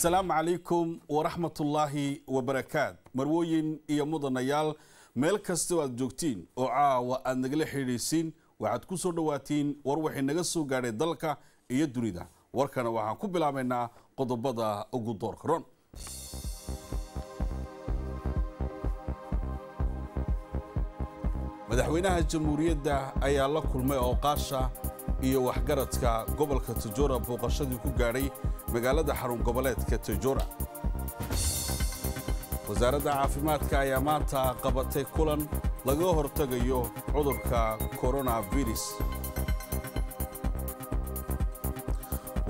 asalaamu calaykum waraxmatullaahi wabarakaat marwooyin iyo mudanayaal meel kastoo aad joogtiin oo caawa aad nagala xidhiidhsiin waxaad ku soo dhowaatiin war waxay naga soo gaadhay dalka iyo dunida warkana waxaan ku bilaabaynaa qodobada ugu doorka ron madaxweynaha jamhuuriyadda ayaa la kulmay ooqaasha iyo waxgaradka gobolka tujoora booqashadii ku gaadhay magaalada xarun goboleedka tujura wasaaradda caafimaadka ayaa maanta qabatay kulan laga hortegayo cudurka koronavirus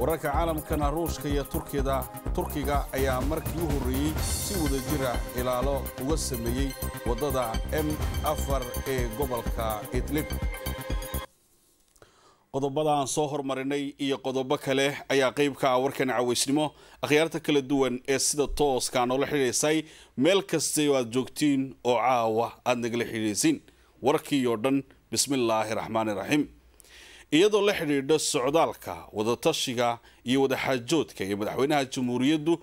wararka caalamkana ruushka iyo turkida turkiga ayaa markii u horreeyey si wadajira ilaalo uga sameeyey waddada m afar ee gobolka idlib qodobada aan soo hormarinay iyo qodobo kale ayaa qeyb ka ah warkan caweysnimo akhyaarta kala duwan ee sida tooska noola xidhiidsay meel kasta oo aad joogtiin oo caawa aada nagala xidhiidsiin warkiioo dhan bismillaahi raxmaani raxiim iyadoo la xidhiidha socdaalka wadatashiga iyo wadaxaajoodka ee madaxweynaha jamhuuriyaddu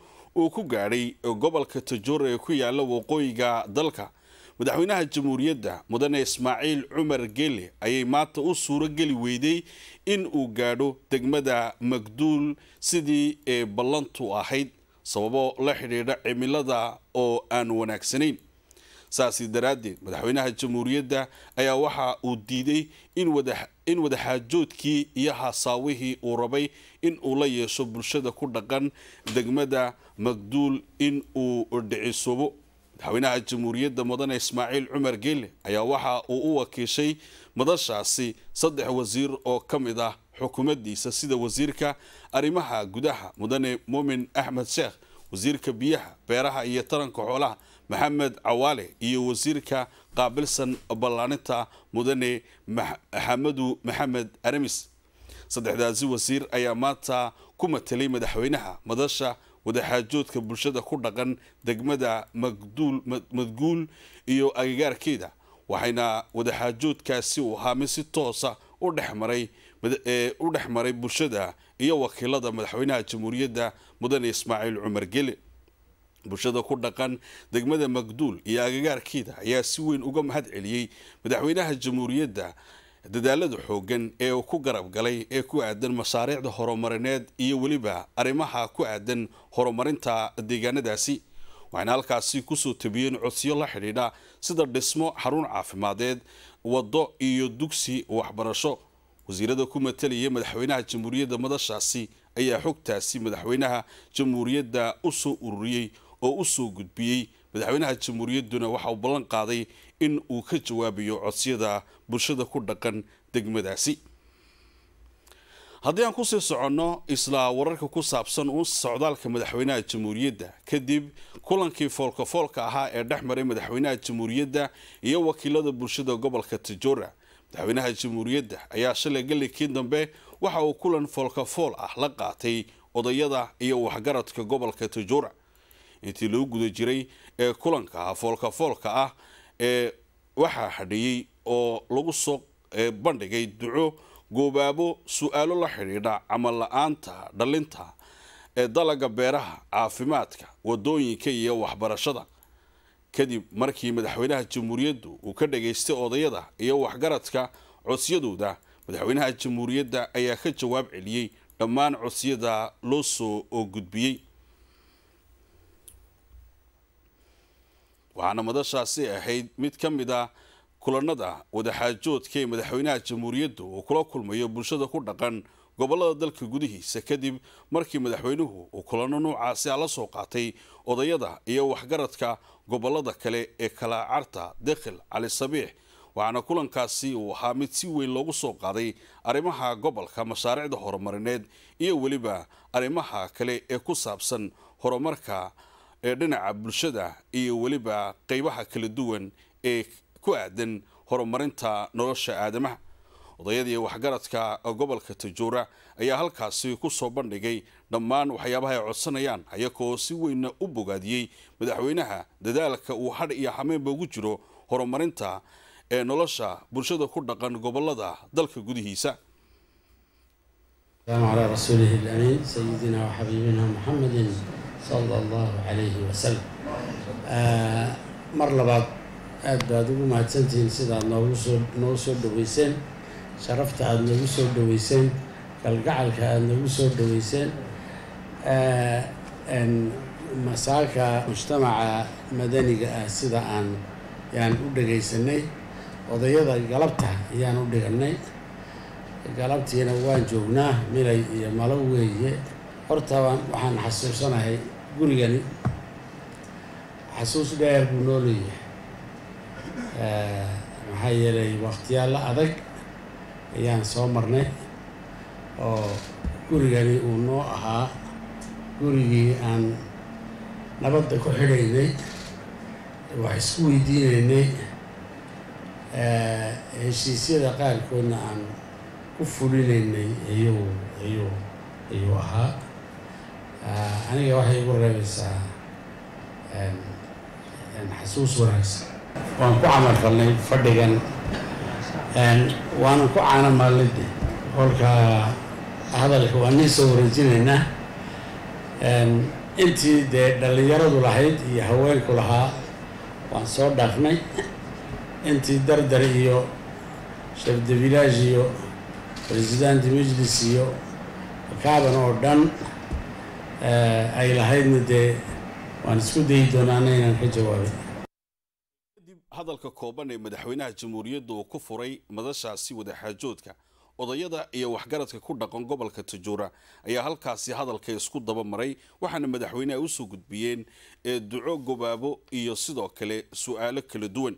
uu ku gaadhay gobolka tajoor ee ku yaalla waqooyiga dalka madaxweynaha jamhuuriyadda mudane ismaaciil cumar geli ayay maanta u suuro geli weyday in uu gaadho degmada magduul sidii ee ballantu ahayd sababo la xidhiidha cimilada oo aan wanaagsanayn saasi daraaddeed madaxweynaha jamhuuriyadda ayaa waxa uu diiday in wadaxaajoodkii iyo hasaawihii uu rabay in uu la yeesho bulshada ku dhaqan degmada magduul in uu dhicisobo madaxweynaha jamhuuriyadda mudane ismaaciil cumar geele ayaa waxa uu u wakiishay madashaasi saddex wasiir oo ka mid ah xukuumaddiisa sida wasiirka arrimaha gudaha mudane muumin axmed sheekh wasiirka biyaha beeraha iyo taranka xoolaha maxamed cawaale iyo wasiirka qaabilsan ballaaninta mudane xamadu maxamed aramis saddexdaasi wasiir ayaa maanta ku matelay madaxweynaha madasha wadaxaajoodka bulshada ku dhaqan degmada madguul iyo agagaarkeeda waxayna wadaxaajoodkaasi uu ahaa mid si toosa u maray u dhex maray bulshada iyo wakiilada madaxweynaha jamhuuriyadda mudane ismaaciil cumar gele bulshada ku dhaqan degmada magduul iyo agagaarkeeda ayaa si weyn uga mahad celiyey madaxweynaha jamhuuriyadda dadaalada xoogan ee uu ku garab galay ee ku aadan mashaariicda horumarineed iyo weliba arrimaha ku aadan horumarinta deegaanadaasi waxayna halkaasi kusoo tabiyeen codsiyo la xidhiidha sida dhismo xarun caafimaadeed waddo iyo dugsi waxbarasho wasiirada ku matelaya madaxweynaha jamhuuriyadda madashaasi ayaa xogtaasi madaxweynaha jamhuuriyadda u soo ururiyey oo u soo gudbiyey madaxweynaha jamhuuriyadduna waxa uu ballan qaaday in uu ka jawaabiyo codsiyada bulshada ku dhaqan degmadaasi haddii aan kusii soconno isla wararka ku saabsan uu socdaalka madaxweynaha jamhuuriyadda kadib kulankii foolkafoolka ahaa ee dhex maray madaxweynaha jamhuuriyadda iyo wakiilada bulshada gobolka tijoora madaxweynaha jamhuuriyadda ayaa shalay gallinkii dambe waxa uu kulan foolkafool ah la qaatay odayada iyo waxgaradka gobolka tijoora intii loo guda jiray ee kulanka foolka foolka ah ee waxaa xadhiyey oo lagu soo bandhigay duco goobaabo su-aalo la xidhiidha camal la-aanta dhalinta ee dalaga beeraha caafimaadka wadooyinka iyo waxbarashada kadib markii madaxweynaha jamhuuriyaddu uu ka dhegaystay odayada iyo waxgaradka codsiyadooda madaxweynaha jamhuuriyadda ayaa ka jawaab celiyey dhammaan codsiyada loo soo gudbiyey waxaana madashaasi ahayd mid ka mid ah kulannada wadaxaajoodka ee madaxweynaha jamhuuriyaddu uu kula kulmayo bulshada ku dhaqan gobollada dalka gudihiisa kadib markii madaxweynuhu uu kulanno noocaasi ala soo qaatay odayada iyo waxgaradka gobolada kale ee kalaacarta dekhil cali sabiix waxaana kulankaasi uu ahaa mid si weyn loogu soo qaaday arrimaha gobolka mashaariicda horumarineed iyo weliba arrimaha kale ee ku saabsan horumarka ee dhinaca bulshada iyo weliba qeybaha kala duwan ee ku aadan horumarinta nolosha aadamaha odayadii waxgaradka gobolka tajuura ayaa halkaasi ku soo bandhigay dhammaan waxyaabaha ay codsanayaan ayagoo si weynna u bogaadiyey madaxweynaha dadaalka uu hadh iyo xameenba ugu jiro horumarinta ee nolosha bulshada ku dhaqan gobolada dalka gudihiisa على رسوله الأمين سيدنا وحبيبنا محمد sala allahu calayhi wasalam mar labaad aada baad ugu mahadsantihiin sidaad noogu soo noogu soo dhaweyseen sharafta aada nagu soo dhaweyseen galgacalka aada nagu soo dhaweyseen masaalka mujtamaca madaniga ah sida aan yaan u dhagaysanay odayada galabta ayaan u dhiganay galabtiina waan joognaa milay iyo malo weeye hortaban waxaan xasuusanahay gurigani xasuus dheer buu noo leeyahay maxaa yeelay waktiyaalla adag ayaan soo marnay oo gurigani uu noo ahaa gurigii aan nabadda ku xidhaynay wax isku weydiinaynay heshiisyada qaarkoodna aan ku fulinaynay ayuu ayuu ayuu ahaa Ah, aniga waxay igu reebaysaa xasuus wanaagsan waan ku camal falnay fadhigan waanan ku caana maalinde kolka hadalka waan nin soo wareejinaynaa intii dee dhallinyaradu lahayd iyo haweenku lahaa waan soo dhaafnay intii dardar iyo chef de village iyo presidenti majlis iyo kaaban oo dhan Eh, ay lahaydna dee eh, waan isku dayi doonaana inaan ka jawaabin kadib hadalka kooban ee madaxweynaha jamhuuriyadda uu ku furay madashaasi wadaxaajoodka odayada iyo waxgaradka ku dhaqan gobolka tajuura ayaa halkaasi hadalka isku daba maray waxaana madaxweynaha usoo gudbiyeen ee eh, duco gobaabo iyo sidoo kale su-aalo kala duwan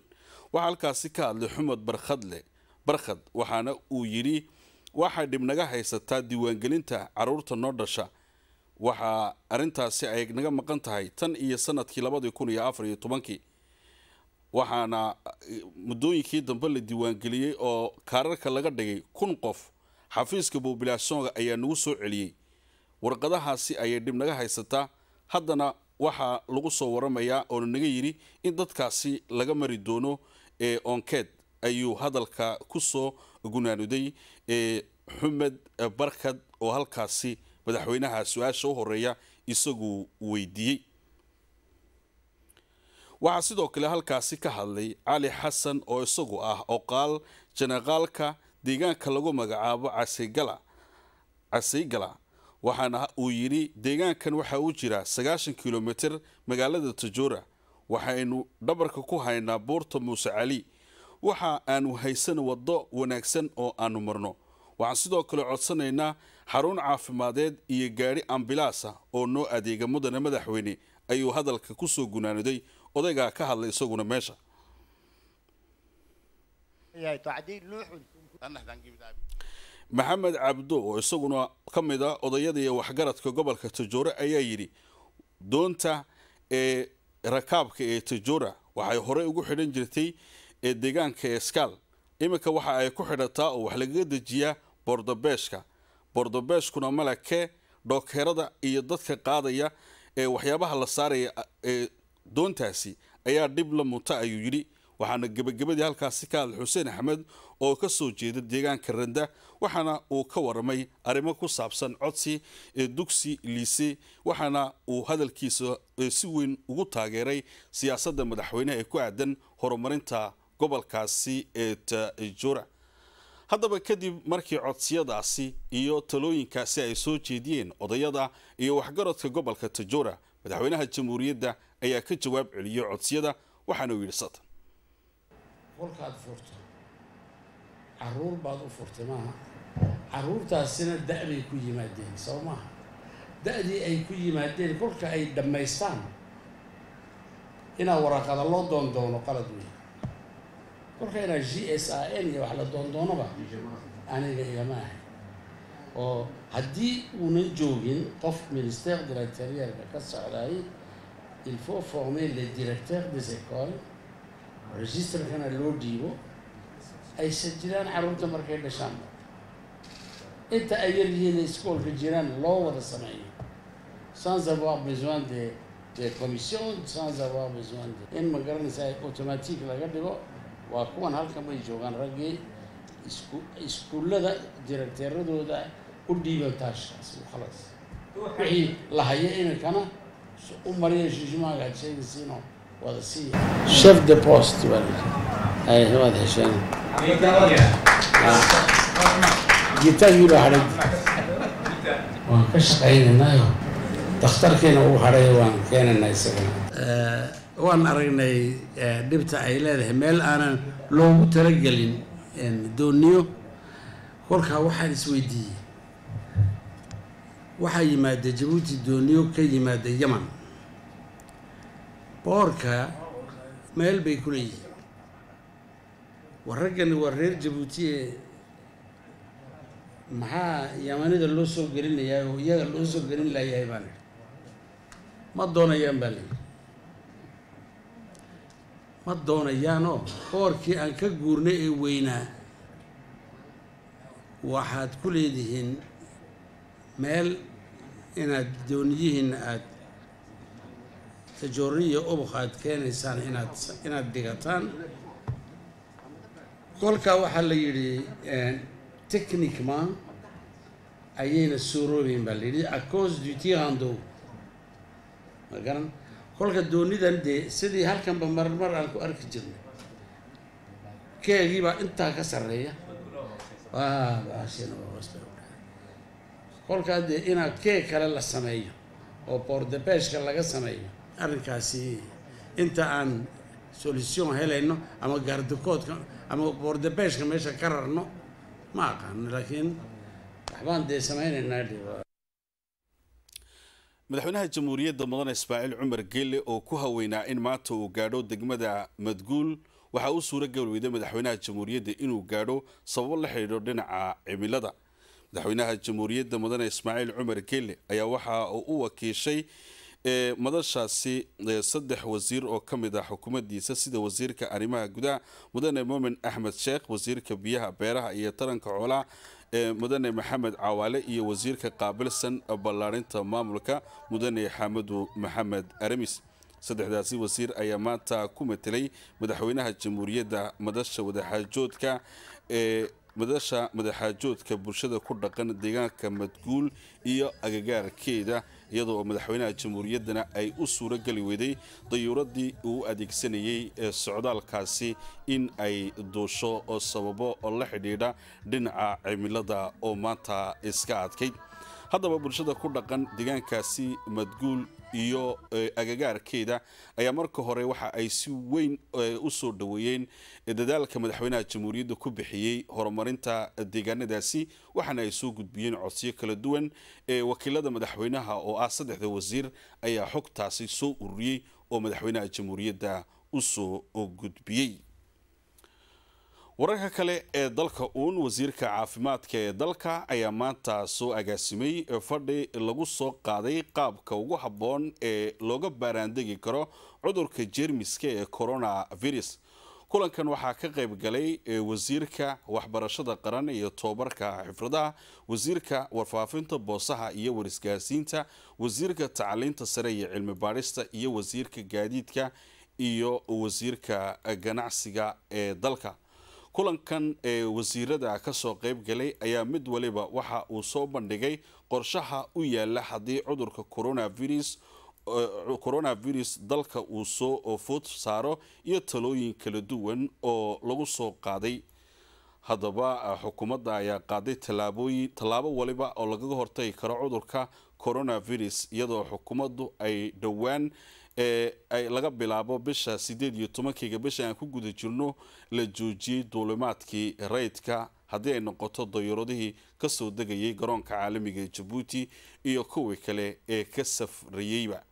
waxaa halkaasi ka hadlay xumed barkhadle barkhad waxaana uu yidhi waxaa dhib naga haysataa diiwaangelinta caruurta noo dhasha waxaa arintaasi ay naga maqan tahay tan iyo sanadkii labadii kun iyo afar iyo tobankii waxaana e, muddooyinkii dambe la diiwaangeliyey oo kaararka laga dhigay kun qof xafiiska boobilaasonga ayaa nagu soo celiyey warqadahaasi ayay dhib naga haysataa haddana waxaa lagu soo waramayaa oona naga yidhi in dadkaasi laga mari doono eonkeed ayuu hadalka ku soo gunaanuday e xumed barkad oo halkaasi madaxweynaha su-aasha u horeeya isagu weydiiyey waxaa sidoo kale halkaasi ka hadlay cali xasan oo isagu ah oqaal janaqaalka deegaanka lagu magacaabo caseygala caseygala waxaana uu yidhi deegaankan waxaa u jira sagaashan kilomiter magaalada tajuura waxaynu dhabarka ku haynaa buurta muuse cali waxa aanu haysan waddo wanaagsan oo aanu marno waxaan sidoo kale codsanaynaa xarun caafimaadeed iyo gaadhi ambilaasa ah oo noo adeega mudane madaxweyne ayuu hadalka kusoo gunaaniday odaygaa ka hadlay isaguna meesha maxamed cabdo oo isaguna ka mid a ah odayadii waxgaradka gobolka tajoora ayaa yidhi doonta ee rakaabka ee tajoora waxay horey ugu xidhan jirtay ee deegaanka eskaal iminka waxa ay ku xidhataa oo wax lagaga dejiyaa bordobeeshka bordobeeshkuna malake dhookeerada iyo dadka qaadaya ee waxyaabaha la saaraya ee doontaasi ayaa dhib la muta ayuu yidhi waxaana gebagabadii halkaasi ka hadlay xuseen axmed oo ka soo jeeda deegaanka randa waxaana uu ka waramay arrimo ku saabsan codsi ee dugsi liise waxaana uu hadalkiisa si weyn ugu taageeray siyaasadda madaxweyneha ee ku aadan horumarinta gobolkaasi ee juurac haddaba kadib markii codsiyadaasi iyo talooyinkaasi ay soo jeediyeen odayada iyo waxgarodka gobolka tajora madaxweynaha jamhuuriyadda ayaa ka jawaab celiyey codsiyada waxaana uu yidhi satan kolkaad furto caruur baad u furtay maaha caruurtaasina da-bay ku yimaadeen soo maaha da-dii ay ku yimaadeen kolka ay dhammaystaan inaa waraqada loo doon doono qalad wey warkayna g s a n iyo wax la doondoonaba aniga igama ahay oo haddii uuna joogin qof ministère de ka ka socdaay il faut former le directeur des écoles registrkana loo dhiibo ay sajiraan carruurta markay dhashaan inta ay yaryihiin iskoolka jiraan loo wada sameeyo sans avoir besoin de de commission sans avoir besoin de in magaranaysa automatique laga dhigo waa kuwan halkan bay joogaan raggii isku iskuullada dirateeradooda u dhiiba taashkaas khalaas wixii lahaya inankana u mariya shiishimaaga had sheegaysiino waada siiya chef de post waad hesheen gitaarkii baa waan ka shaqaynaynayo dakhtarkiina uu hadhay waan keenanaa isagana waan aragnay eh, dhibta ay leedahay meel aanan loogu talagelin dooniyo kolkaa waxaan isweydiiyey waxaa yimaada jabuuti dooniyo ka yimaada yeman boorka meel bay ku leeyihiin war waa reer jabuuti ee maxaa yamanida loo soo gelinayaa oo iyaga loo soo gelin laayahay baan idhi ma doonayaan baa leeyihi ma doonayaanoo oorkii aan ka guurnay ee weynaa waxaad ku leedihiin meel inaad dooniyihiina aada tajooriya ubuk aad keenaysaan inaad inaad dhigataan kolkaa waxaa la yidhi eh, techniquement ayayna suuroobayn baa la yidhi acause du tirando ma garan kolka doonidan dee sidii halkanba marmar aan ku arki jirnay baa intaa ka sarreeya kolkaa dee inaa keeg kale la sameeyo oo boordabeeshka laga sameeyo arrinkaasi inta aan solution helayno ama gaardikoodka ama boordabeeshka meesha ka rarno ma aqaano laakiin waxbaan dee samaynaynaa madaxweynaha jamhuuriyadda mudan ismaaciil cumar geele oo ku haweynaa in maanta uu gaadho degmada madguul waxaa u suuro weyday madaxweynaha jamhuuriyadda inuu gaadho sababo la xidhiidho dhinaca cimilada madaxweynaha jamhuuriyadda mudane ismaaciil cumar gelle ayaa waxa uu u wakiishay eh, madashaasi eh, saddex wasiir oo ka mid ah xukuumaddiisa sida wasiirka arrimaha gudaha mudane momen axmed sheekh wasiirka biyaha beeraha iyo taranka xoolaha ee mudane maxamed cawaale iyo wasiirka qaabilsan ballaarinta maamulka mudane xaamadu maxamed aramis saddexdaasi wasiir ayaa maanta ku matelay madaxweynaha jamhuuriyadda madasha wadaxaajoodka ee madasha madaxaajoodka bulshada ku dhaqan deegaanka madguul iyo agagaarkeeda iyada madaxweynaha jamhuuriyaddana ay u suurageli weyday dayuuradii uu adeegsanayey ee socdaalkaasi in ay duusho oo sababo oo la xidhiidha dhinaca cimilada oo maanta iska adkayd haddaba bulshada ku dhaqan deegaankaasi madguul iyo eh, agagaarkeeda ayaa marka hore waxa ay si weyn eh, usoo dhaweeyeen dadaalka madaxweynaha jamhuuriyadda ku bixiyey horumarinta deegaanadaasi waxaana ay soo gudbiyeen codsiyo kala duwan ee eh, wakiilada madaxweynaha oo ah saddexda wasiir ayaa xogtaasi soo ururiyey oo madaxweynaha jamhuuriyadda usoo gudbiyey wararka kale ee dalka uun wasiirka caafimaadka ee dalka ayaa maanta soo agaasimay fadhi lagu soo qaaday qaabka ugu habboon ee looga baaraandegi karo cudurka jeermiska ee corona virus kulankan waxaa ka qayb galay wasiirka waxbarashada qaran iyo tobabarka xifradaha wasiirka warfaafinta boosaha iyo warisgaasiinta wasiirka tacliinta sare iyo cilmi baadhista iyo wasiirka gaadiidka iyo wasiirka ganacsiga ee dalka kulankan ee wasiirada kasoo galay ayaa mid waliba waxa uu soo bandhigay qorshaha u yaala haddii cudurka coronavirus coronavirus dalka uu soo ofood saaro iyo talooyin kala duwan oo lagu soo qaaday haddaba ah, xukuumadda ayaa qaaday tallaabooyin tallaabo waliba oo lagaga hortagi karo cudurka coronavirus iyadoo xukuumaddu ay dhowaan ee laga bilaabo bisha sideed iyo tobankeyga bisha aan ku guda jirno la joojiyey duulimaadkii raydka haddii ay noqoto dayuuradihii kasoo degayay garoonka caalamiga ee jabuuti iyo kuwii kale ee ka safrayeyba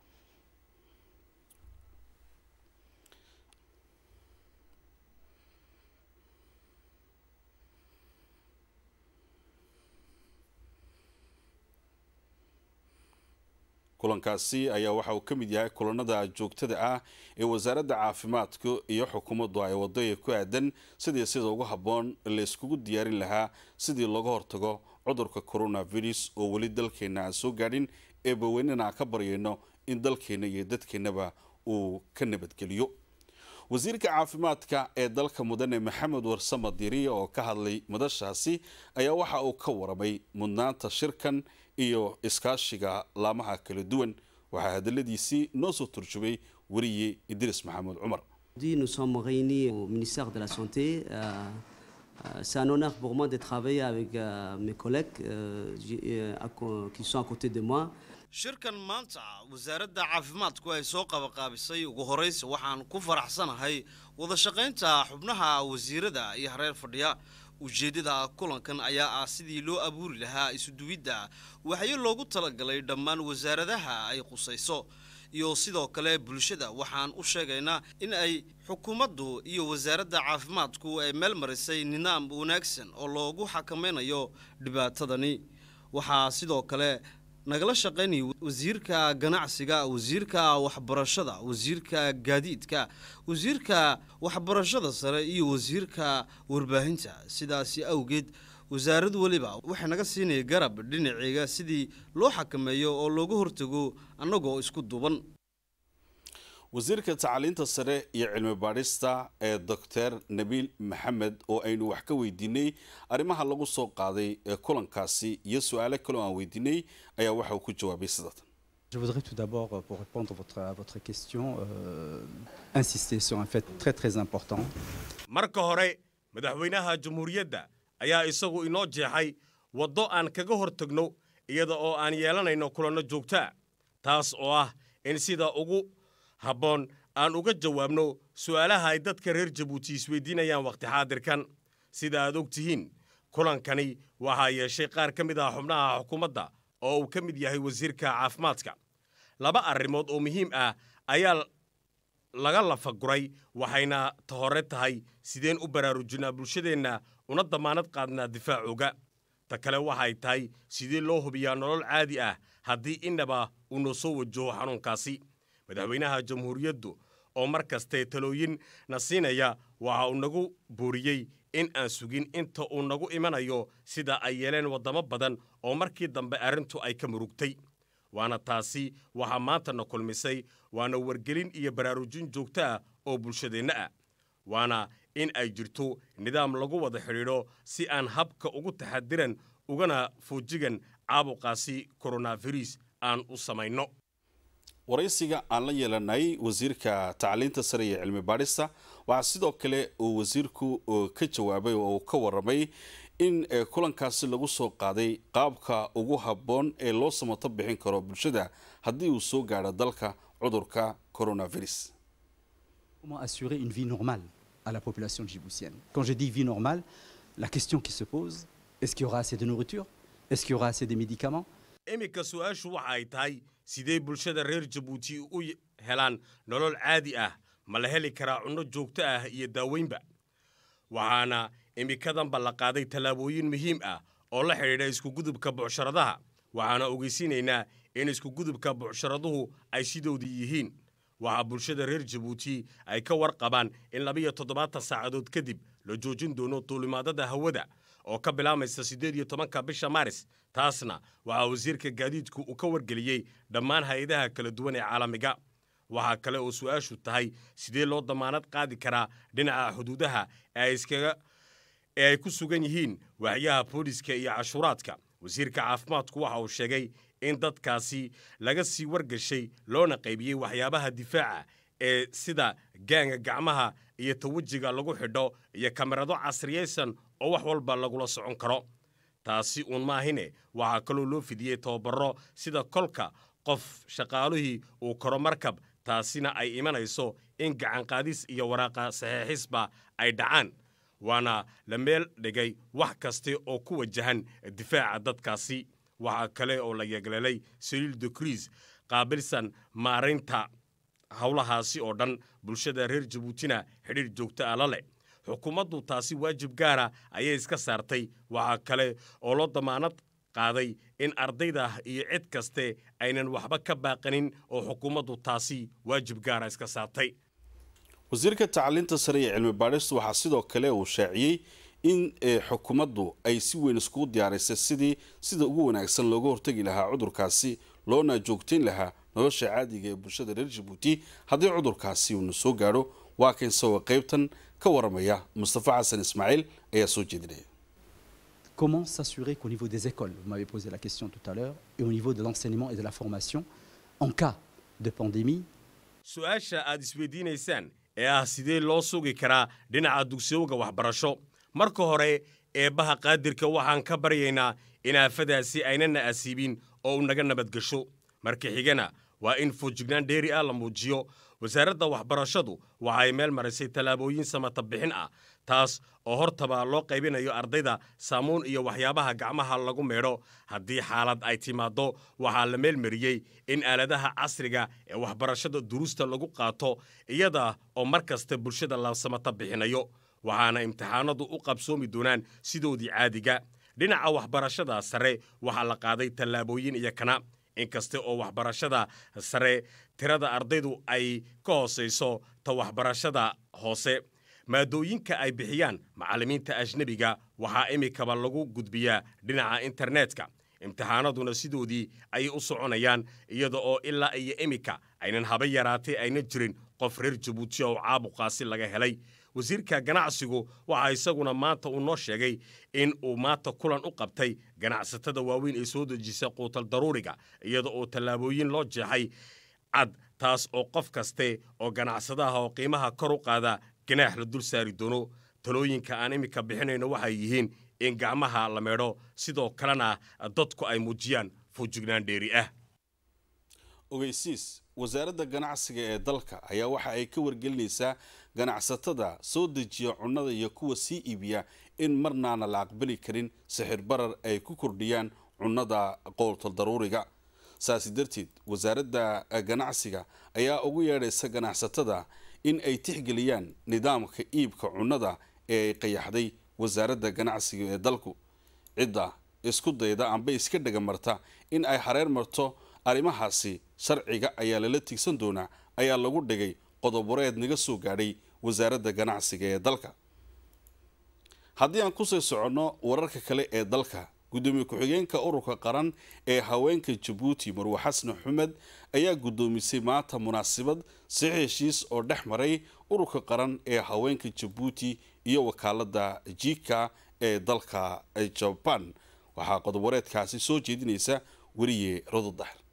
kulankaasi ayaa waxa uu ka mid yahay kulanada joogtada ah ee wasaaradda caafimaadka iyo xukuumaddu ay wado ku aadan sidii sida ugu habboon layskugu diyaarin lahaa sidii looga hortago cudurka coronavirus oo weli dalkeenna aan soo gaadhin eeba weynana aan ka baryayno in dalkeenna iyo dadkeennaba uu ka nabadgeliyo wasiirka caafimaadka ee dalka mudane maxamed warsama diriya oo ka hadlay madashaasi ayaa waxa uu ka waramay mudnaanta shirkan iyo iskaashiga laamaha kala duwan waxaa hadaladiisii noo soo turjubay weriye idris maxamuud cumar euh, C'est de travailler avec euh, mes collègues euh, qui shirkan maanta wasaaradda caafimaadku ay soo qabaqaabisay ugu horaysi waxaan ku faraxsanahay wadashaqaynta xubnaha wasiirada iyo hareer fadhiya ujeeddada kulankan ayaa ah sidii loo abuuri lahaa isuduwidda waxyo loogu talagalay dhammaan wasaaradaha ay qusayso iyo sidoo kale bulshada waxaan u sheegaynaa in ay xukuumaddu iyo wasaaradda caafimaadku ay meel marisay nidaam wanaagsan oo loogu xakamaynayo dhibaatadani waxaa sidoo kale nagala shaqaynaya wasiirka ganacsiga wasiirka waxbarashada wasiirka gaadiidka wasiirka waxbarashada sare iyo wasiirka warbaahinta sidaasi awgeed wasaaradu weliba waxay naga siinaya garab dhinaceega sidii loo xakameeyo oo looga hortago annagoo isku duuban wasiirka tacliinta sare iyo cilmi baadhista ee doctor nabiil maxamed oo aynu wax ka weydiinay arrimaha lagu soo qaaday ee kulankaasi iyo su-aale kaleo aan weydiinay ayaa waxa uu ku jawaabay sidatan Je voudrais tout d'abord, euh, pour répondre votre, à votre question, euh, insister sur un fait très très important. marka hore madaxweynaha jamhuuriyadda ayaa isagu inoo jeexay waddo aan kaga hortegno iyada oo aan yeelanayno kulanno joogtaa taas oo ah in sida ugu habboon aan uga jawaabno su'aalaha ay dadka reer jabuuti isweydiinayaan wakhti xaadirkan sida aad og tihiin kulankani waxaa yeeshay qaar ka mid ah xubnaha xukuumadda oo uu ka mid yahay wasiirka caafimaadka laba arrimood oo muhiim ah ayaa laga lafaguray waxayna ta hore tahay sideen u baraarujinaa bulshadeenna una damaanad qaadnaa difaacooga ta kale waxay tahay sidee loo hubiyaa nolol caadi ah haddii innaba uu noo soo wajaho xanuunkaasi madaxweynaha jamhuuriyaddu oo mar kaste talooyin na siinaya waxa uu nagu buuriyey in aan sugin inta uu nagu imanayo sida ay yeeleen waddamo badan oo markii dambe arrintu ay ka murugtay waana taasi waxaa maanta na kulmisay waana wargelin iyo baraarujin joogto ah oo bulshadeenna ah waana in ay jirto nidaam lagu wada xidhiidho si aan habka ugu taxadiran ugana foojigan caabuqaasi koronavirus aan u samayno waraysiga aan la yeelanay wasiirka tacliinta sare iyo cilmi baadhista waxaa sidoo kale uu wasiirku ka jawaabay oo uu ka warramay in eh, kulankaasi lagu soo qaaday qaabka ugu habboon ee loo samato bixin karo bulshada haddii uu soo gaadho dalka cudurka coronavirus à la population djiboutienne. Quand je dis vie normale, la question qui se pose, est-ce qu'il y aura assez de nourriture Est-ce qu'il y aura assez de médicaments sidee bulshada reer jabuuti u helaan nolol caadi ah ma la heli karaa cunno joogto ah iyo daaweynba waxaana imikadanba la qaaday tallaabooyin muhiim ah oo la xidhiidha iskugudubka bucsharadaha waxaana ogeysiinaynaa in iskugudubka bucsharaduhu ay sidoodii yihiin waxaa bulshada reer jabuuti ay ka warqabaan in labiyo toddobaatan saacadood kadib la joojin doono duulimaadada hawada oo ka bilaabmaysa siddeed iyo tobanka bisha maaris taasna waxaa wasiirka gaadiidku uu ka wargeliyey dhammaan hay-adaha kala duwan ee caalamiga waxaa kale oo su'aashu tahay sidee loo damaanad qaadi karaa dhinaca xuduudaha ee ay ku sugan yihiin waxyaha booliiska iyo cashuuraadka wasiirka caafimaadku waxa uu sheegay in dadkaasi laga sii wargashay loona qaybiyey waxyaabaha difaaca ee sida gaanga gacmaha iyo tawajiga lagu xidho iyo kamarado casriyaysan oo wax walba lagula socon karo taasi uun maahine waxaa kaloo loo fidiyey tababaro sida kolka qof shaqaaluhii uu karo markab taasina ay imanayso in gacanqaadis iyo waraaqa saxeexisba ay dhacaan waana la meel dhigay wax kasta oo ku wajahan difaaca dadkaasi waxaa kale oo la yeegleelay saliil dokriis qaabilsan maaraynta howlahaasi oo dhan bulshada reer jabuutina xidhiir joogta ah leh xukuumaddu taasi waajib gaara ayay iska saartay waxaa kale oo loo damaanad qaaday in ardayda iyo cid kaste aynan waxba ka baaqanin oo xukuumaddu taasi waajib gaara iska saartay wasiirka tacliinta sare iyo cilmi baadhistu waxaa sidoo kale uu shaaciyey in eh, xukuumaddu ay si weyn iskugu diyaaraysay sidii sida ugu wanaagsan looga hortegi lahaa cudurkaasi loona joogtayn lahaa nolosha caadiga ah ee bulshada reer jibuuti haddii cudurkaasi uuna soo gaadho waa kaynsawa qaybtan ka waramaya mustafa xasan ismaaciil ayaa soo jeedinaya comment s'assurer qu'au niveau des écoles vous m'avez posé la question tout à l'heure et au niveau de l'enseignement et de la formation en cas de pandémie su-aasha aad isweydiinaysaan ee ah sidee loo sugi karaa dhinaca dugsiyowga waxbarasho marka hore eebbaha qaadirka waxaan ka baryaynaa in aafadaasi aynana asiibin oo u naga nabadgesho marka xigana waa in foojignaan dheeri ah la muujiyo wasaaradda waxbarashadu waxa ay meel marisay tallaabooyin samatabixin ah taas oo hortaba loo qaybinayo ardayda saamuun iyo waxyaabaha gacmaha lagu meedho haddii xaalad ay timaaddo waxaa la meelmariyey in aaladaha casriga ee waxbarashada duruusta lagu qaato iyada oo mar kasta bulshada la samatabixinayo waxaana imtixaanadu u qabsoomi doonaan sidoodii caadiga dhinaca waxbarashada sare waxaa la qaaday tallaabooyin iyo kana in kasta oo waxbarashada sare tirada ardaydu ay ka hoosayso ta waxbarashada hoose maadooyinka ay bixiyaan macalimiinta ajnebiga waxaa imikaba lagu gudbiyaa dhinaca internetka imtixaanaduna sidoodii ayay u soconayaan iyada oo ilaa iyo iminka aynan haba yaraatay ayna jirin qof reer jabuuti oo caabuqaasi laga helay wasiirka ganacsigu waxaa isaguna maanta uu noo sheegay in uu maanta kulan u qabtay ganacsatada waaweyn ee soo dejisa quutal daruuriga iyada oo tallaabooyin loo jeexay cad taas oo qof kaste oo ganacsadaha oo qiimaha kor u qaada ganaax la dul saari doono talooyinka aan iminka bixinayno waxay yihiin in gacmaha la meedho sidoo kalena dadku ay muujiyaan fuujignaan dheeri ah ogeysiis wasaaradda ganacsiga ee dalka ayaa waxa ay ka wargelinaysaa ganacsatada soo dejiya cunnada iyo kuwa sii iibiya in marnaana la aqbali karin sixir barar ay ku kordhiyaan cunnada qoolta daruuriga saasi darteed wasaaradda ganacsiga ayaa ugu yeedhaysa ganacsatada in ay tixgeliyaan nidaamka iibka cunnada ee ay qayaxday wasaaradda ganacsiga ee dalku cidda isku dayda amba iska marta in ay xareer marto arrimahaasi sharciga ayaa lala tigsan doonaa ayaa lagu dhigay qodoboreed naga soo gaadhay wasaaradda ganacsiga ee dalka haddii aan kusii soconno wararka kale ee dalka gudoomiye ku-xigeenka ururka qaran ee haweenka jabuuti marwe xasan xumed ayaa guddoomisay maanta munaasibad si heshiis oo dhex maray ururka qaran ee haweenka jabuuti iyo wakaalada jika ee dalka jaban waxaa qodob wareedkaasi soo jeedinaysa weriye rododaxr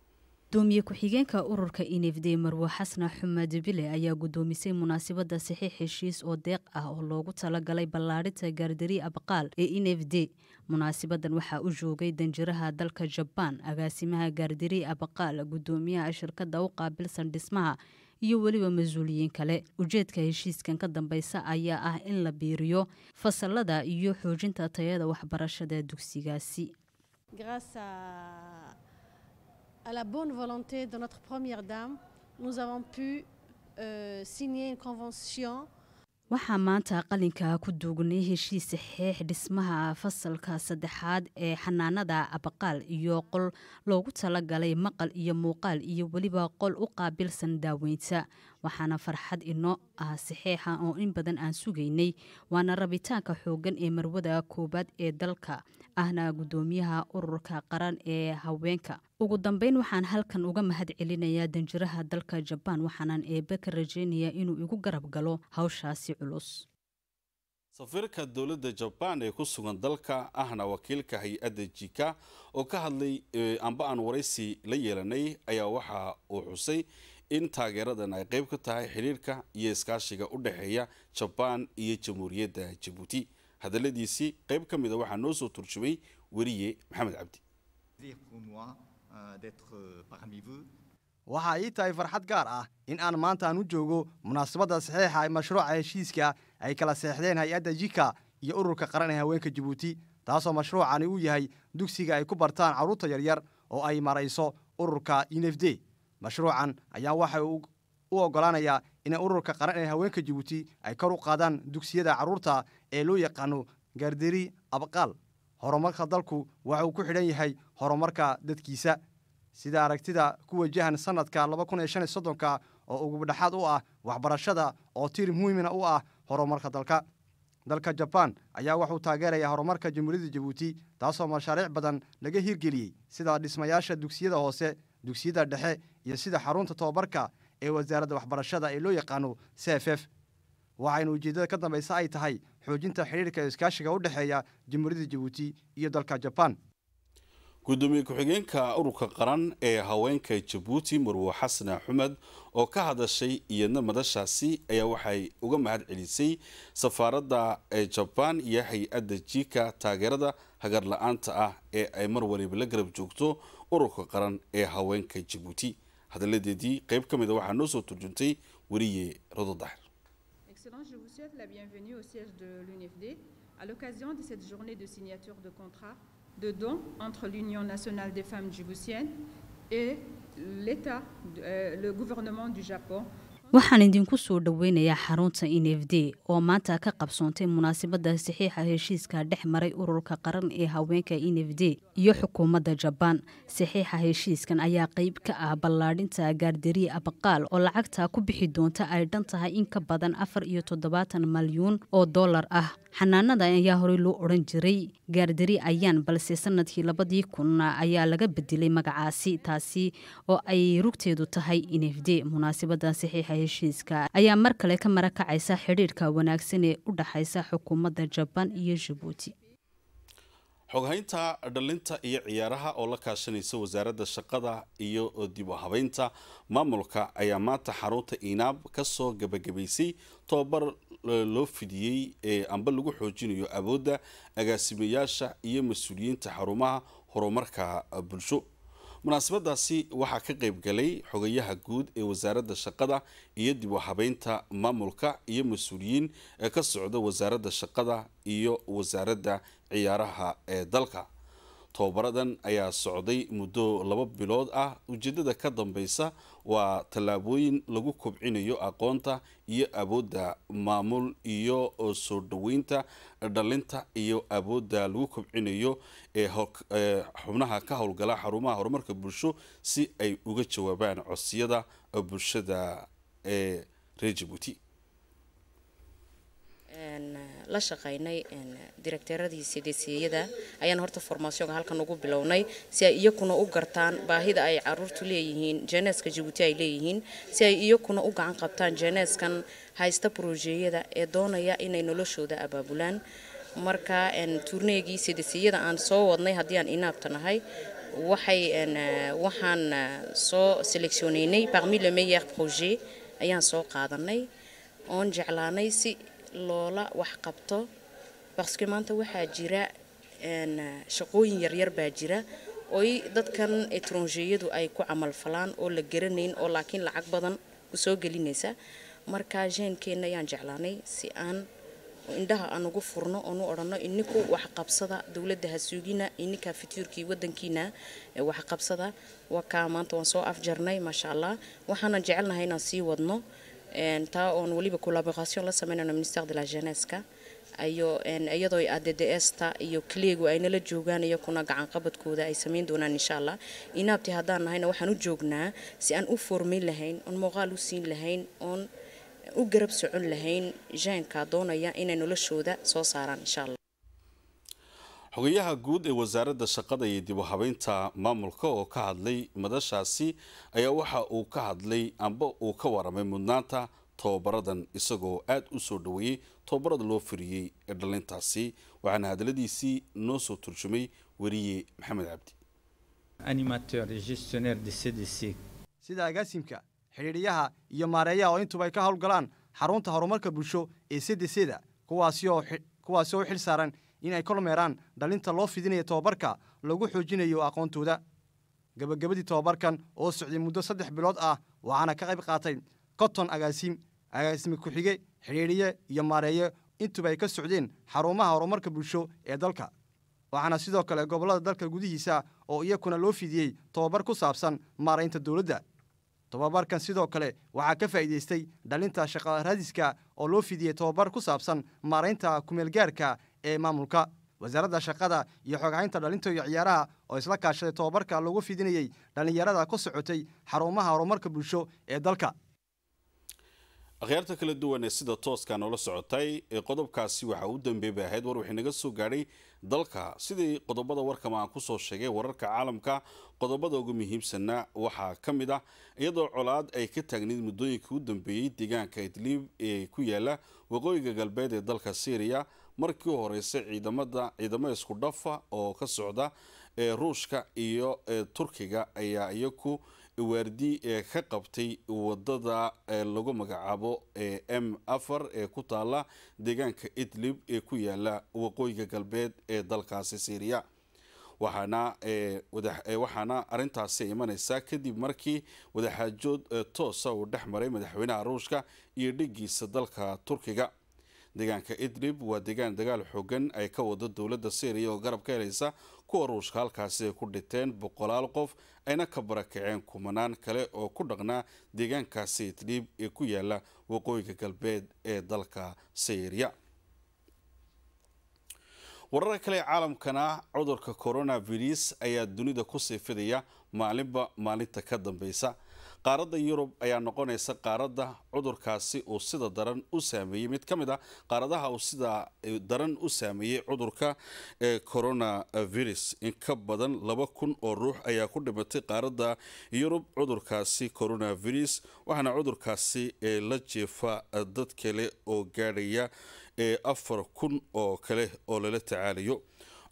gudoomiye ku-xigeenka ururka nfd marwe xasna xumed bile ayaa gudoomisay munaasabada saxiix heshiis oo deeq ah oo loogu talagalay ballaadhinta gaardari abqaal ee nf d munaasabadan waxaa u joogay danjiraha dalka jabaan agaasimaha gaardari abqaal gudoomiyaha shirkada u qaabilsan dhismaha iyo weliba mas-uuliyiin kale ujeedka heshiiskan ka dambeysa ayaa ah in la biiriyo fasalada iyo xoojinta tayada waxbarashada dugsigaasi à la bonne volonté de notre Première Dame, nous avons pu euh, signer une convention waxaa maanta qalinka ku duugnay heshiis saxiix dhismaha fasalka saddexaad ee xanaanada abaqaal iyo qol loogu talagalay maqal iyo muuqaal iyo weliba qol u qaabilsan daaweynta waxaana farxad ino ah saxeixa oo in badan aan sugaynay waana rabitaanka xoogan ee marwada koowaad ee dalka ahna guddoomiyaha ururka qaran ee haweenka ugu dambeyn waxaan halkan uga mahad celinayaa danjiraha dalka jabaan waxaanan eebe ka rajeynayaa inuu igu garab galo hawshaasi culus safiirka dowladda jabaan ee ku sugan dalka ahna wakiilka hay-adda jika oo ka hadlay eh, amba aan waraysi la yeelanay ayaa waxa uu xusay in taageeradan ay qeyb ka tahay xiriirka iyo iskaashiga u dhexeeya jabaan iyo jamhuuriyadda jabuuti hadalladiisii qeyb ka mida ah waxaa noo soo turjumay weriye maxamed cabdi waxaa ii tahay farxad gaar ah in aan maanta u joogo munaasabadda saxiixa ee mashruuca heshiiska ay kala seexdeen hay-adda jika iyo ururka qaran ee haweenka jabuuti taasoo mashruucani uu yahay dugsiga ay ku bartaan carruurta yaryar oo ay marayso ururka unef d mashruucan ayaa waxay u ogolaanayaa inay ururka qaran ee haweenka jabuuti ay kor u qaadaan dugsiyada carruurta ee loo yaqaano garderi abqaal horumarka dalku waxauu ku xidhan yahay horumarka dadkiisa sida aragtida ku wajahan sannadka laba kun oo ugubdhexaad u ah waxbarashada oo tiir muhiimna u ah horumarka dalka dalka jabaan ayaa wuxuu taageerayaa horumarka jamhuuriyadda jabuuti taasoo mashaariic badan laga hirgeliyey sida dhismayaasha dugsiyada hoose dugsiyada dhexe iyo sida xarunta tobabarka ee wasaaradda waxbarashada ee loo yaqaano c f f waxayna ujeedada ka dambaysa ay tahay xoojinta xidhiirka iskaashiga u dhexeeya jamhuuriyadda jabuuti iyo dalka jabaan gudoomiye ku-xigeenka ururka qaran ee haweenka jabuuti marwo xasana xumed oo ka hadashay iyadna madashaasi ayaa waxay uga mahad celisay safaaradda ee jabaan iyo hay-adda jiika taageerada hagar la-aanta ah ee ay mar waliba la garab joogto ururka qaran ee haweenka jabuuti Excellence, je vous souhaite la bienvenue au siège de l'UNFD à l'occasion de cette journée de signature de contrat de don entre l'Union nationale des femmes djiboutiennes et l'État, euh, le gouvernement du Japon waxaan idinku soo dhoweynayaa xarunta n f d oo maanta ka qabsoontay munaasabadda saxiixa heshiiska dhex maray ururka qaran ee haweenka n f d iyo xukuumadda jabaan saxiixa heshiiskan ayaa qeyb ka ah ballaadhinta gaardariye abaqaal oo lacagta ku bixi doonta ay dhan tahay in ka badan afar iyo toddobaatan malyuun oo dollar ah xanaanada ayaa horey loo odhan jiray gaardari ayaan balse sanadkii labadii kun ayaa laga bedelay magacaasi taasi oo ay rugteedu tahay nfd munaasibada saxiixa heshiiska ayaa mar kale ka marakacaysa xidhiirka wanaagsan ee u dhexaysa xukuumadda jaban iyo jabuuti xoghaynta dhalinta iyo ciyaaraha oo la kaashanaysa wasaaradda shaqada iyo dib u habeynta maamulka ayaa maanta xarunta inaab kasoo soo gebagabaysay tobabar loo fidiyey ee amba lagu xoojinayo awoodda agaasimayaasha iyo mas-uuliyiinta xarumaha horumarka bulsho munaasabadaasi waxaa ka qayb galay xogayaha guud ee wasaaradda shaqada iyo dib u habeynta maamulka iyo mas-uuliyiin ee ka socda wasaaradda shaqada iyo wasaaradda ciyaaraha ee dalka tobabaradan ayaa socday muddo laba bilood ah ujeedada ka dambeysa waa tallaabooyin lagu kobcinayo aqoonta iyo awoodda maamul iyo soo dhaweynta dhalinta iyo awoodda lagu kobcinayo ee xubnaha ka howlgala xarumaha horumarka bulsho si ay uga jawaabaan codsiyada bulshada ee reer jabuuti la shaqeynay directeeradiisi deesiyada ayaan horta formationka halkan ugu bilownay si ay iyakuna u gartaan baahida ay caruurtu leeyihiin jeeneeska jabuuti ay leeyihiin si ay iyakuna u gacan qabtaan jeeneeskan haysta brojeeyada ee doonaya inay noloshooda abaabulaan marka tuurneegii sidesiyada aan soo wadnay haddii aan inaabta nahay waxay waxaan e, soo seleksioneynay parmi le meilleur projet ayaan soo qaadanay oon jeclaanay si loola waxqabto baske maanta waxaa jira shaqooyin yaryar baa jira oy dadkan etrongeyadu ay ku camal falaan oo la garanayn oo laakiin lacag badan kusoo gelinaysa marka jeenkeena ayaan jeclaanay si aan indhaha aan furno oonu odhanno ininku waxqabsada dowladda hasuugina ininka fituurkii wadankiina waxqabsada wakaa maanta waan soo afjarnay maasha allah waxaanan jecelnahay inaan sii wadno taa oon weliba collaboration la sameynayno ministere de la jeunesse-ka ayo iyadoo adds-ta iyo kaliyagu aynala joogaan iyo kuna gacanqabadkooda ay sameyn doonaan insha allah inaabti haddaan nahayna waxaan u joognaa si aan u foormayn lahayn oon muuqaal u siin lahayn oon u garab socon lahayn jeenka doonaya inay noloshooda soo saaraan insha allah xogeyaha guud ee wasaaradda shaqada iyo dib u habeynta maamulka oo ka hadlay madashaasi ayaa waxa uu ka hadlay amba uu ka waramay mudnaanta tababaradan isagoo aada u soo dhoweeyey tobabarada loo firiyey ee dhallintaasi waxaana hadaladiisii noo soo turjumay weriye maxamed cabdi sida agaasimka xidhiidhiyaha iyo maareeyaha oo intuba ay ka howlgalaan xarunta horumarka bulsho ee cdc da kuwaasi oo xil saaran in inay kormeeraan dhalinta loo fidinaya tobabarka lagu xoojinayo aqoontooda gebagabadii tobabarkan oo socday muddo saddex bilood ah waxaana ka qayb qaatay coton agaasiim agaasimi ku-xige xidhiidhiye iyo maareeye intuba ay ka socdeen xarumaha horumarka bulsho ee dalka waxaana sidoo kale gobollada dalka gudihiisa oo iyakuna loo fidiyey tobabar ku saabsan maaraynta dowladda tobabarkan sidoo kale waxaa ka faa'iidaystay dhalinta shaqo oo loo fidiyey tobabar ku saabsan maaraynta kumeelgaarka ee maamulka wasaaradda shaqada iyo xoghaynta dhalinta iyo ciyaaraha oo isla kaashaday tobabarka lagu fidinayey dhallinyarada ku socotay xarumaha horumarka bulsho ee dalka akhyaarta kala duwan ee sida tooska noola socotay ee qodobkaasi waxaa u dambeeba ahayd war wixii naga soo gaadhay dalka sidii qodobada warkama aan kusoo sheegay wararka caalamka qodobada ugu muhiimsanna waxaa ka mid ah iyadoo colaad ay ka taagnayd muddooyinkai u dambeeyey deegaanka idliib ee ku yaala waqooyiga galbeed ee dalka syriya markii u horeysay ciidamada ciidamo isku dhafa oo ka socda ee ruushka iyo turkiga ayaa iyaku waardi ka qabtay wadada lagu magacaabo ee m afar ee ku taala deegaanka idlib ee ku yaala waqooyiga galbeed ee dalkaasi syriya waxaana arintaasi imaneysaa kadib markii wadaxaajood toosa uu dhex maray madaxweynaha ruushka iyo dhigiisa dalka turkiga deegaanka idlib waa deegaan dagaal xoogan ay ka wado dowladda syriya oo garab ka helaysa kuwa ruushka halkaasi ay ku dhinteen boqolaal qof ayna ka barakaceen kumanaan kale oo ku dhaqnaa deegaankaasi idlib ee ku yaala waqooyiga galbeed ee dalka syriya wararka kale ee caalamkana cudurka coronavirus ayaa dunida kusii fidaya maalinba maalinta ka dambeysa qaaradda yurub ayaa noqonaysa qaaradda cudurkaasi uu sida daran u saameeyey mid ka mid a ah qaaradaha uu sida daran u saameeyey cudurka ee coronavirus in ka badan laba kun oo ruux ayaa ku dhimatay qaaradda yurub cudurkaasi coronavirus waxaana cudurkaasi la jeefa dad kale oo gaadhaya ee afar kun oo kale oo lala tacaalayo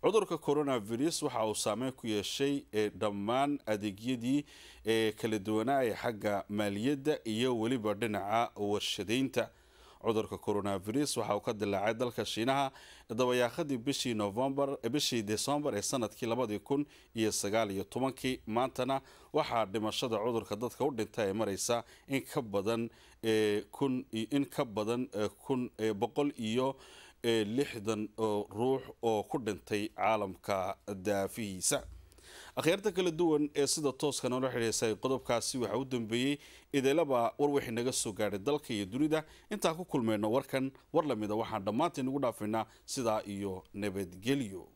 cudurka coronavirus waxa uu saameyn ku yeeshay dhammaan adeegyadii ee kala duwanaa ee xagga maaliyadda iyo weliba dhinaca warshadaynta cudurka coronavirus waxa uu ka dilaacay dalka shiinaha dabayaaqadii bishii novembar bishii decembar ee sanadkii labadii kun iyo sagaal iyo tobankii maantana waxaa dhimashada cudurka dadka u dhinta ee maraysa in ka badan kun in ka badan kun boqol iyo ee lixdan ruux oo ku dhintay caalamka daafihiisa akhyaarta kala duwan ee sida tooska noola xidhiisay qodobkaasi waxaa u dambeeyey idelaba war naga soo gaadhay dalka iyo dunida intaan ku kulmayno warkan war lamida ah waxaan dhammaantiin ugu dhaafaynaa sidaa iyo nabadgelyo